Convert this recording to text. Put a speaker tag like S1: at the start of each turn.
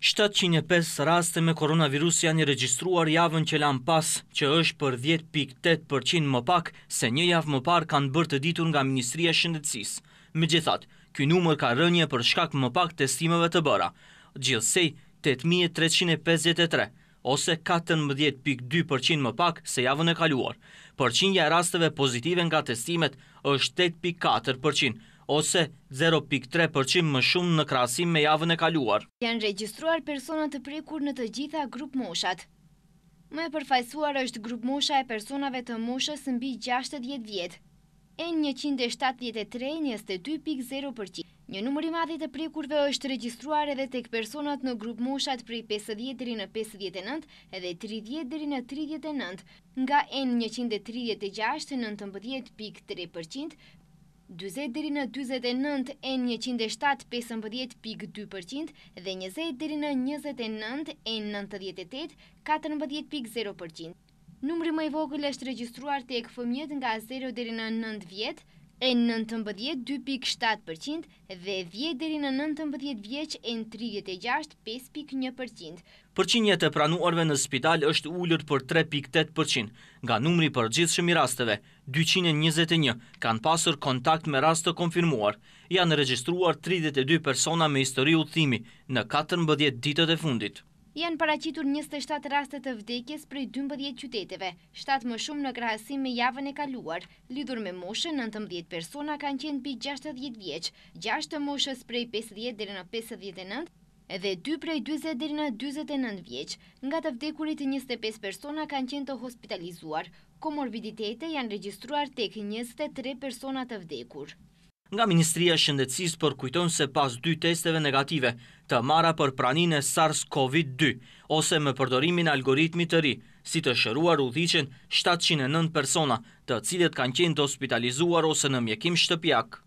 S1: 705 raste me koronavirus janë registruar javën që lanë pas, që është për 10.8% më pak se një javë më parë kanë bërë të ditur nga Ministria Shëndetsis. Me gjithat, kjo numër ka rënje për shkak më pak testimeve të bëra, gjithsej 8.353, ose 14.2% më pak se javën e kaluar. Përqinja rasteve pozitive nga testimet është 8.4%, ose 0.3% më shumë në krasim me javën e kaluar.
S2: Janë registruar personat të prekur në të gjitha grup moshat. Më e përfajsuar është grup mosha e personave të moshës në bi 60 vjetë, e 173, 22.0%. Një numëri madhe të prekurve është registruar edhe tek personat në grup moshat prej 50 dheri në 59 edhe 30 dheri në 39, nga e 136, 19.3%, 20 deri në 49 në 107 15.2% dhe 20 deri në 29 në 98 14.0%. Numri më i vogël është regjistruar tek fëmijët nga 0 deri në 9 vjet e 2.7% dhe vjederi në 19 vjeq e në 36.5.1%.
S1: Përqinjet e pranuarve në spital është ullur për 3.8%, nga numri për gjithë shëmi rasteve, 221 kanë pasur kontakt me rast të konfirmuar, janë registruar 32 persona me histori u thimi në 14 ditët e fundit.
S2: Janë paracitur 27 rastet të vdekjes për i 12 qyteteve, 7 më shumë në krahësim me javën e kaluar. Lidhur me moshën, 19 persona kanë qenë pi 60 vjeq, 6 të moshës për i 50 dhe në 59 vjeq, edhe 2 prej 20 dhe në 29 vjeq. Nga të vdekurit, 25 persona kanë qenë të hospitalizuar. Komorbiditete janë registruar tek 23 persona të vdekur
S1: nga Ministria Shëndecis për kujton se pas dy testeve negative të mara për pranin e SARS-CoV-2 ose me përdorimin algoritmi të ri, si të shëruar u dhichen 709 persona të cilet kanë qenë të hospitalizuar ose në mjekim shtëpjak.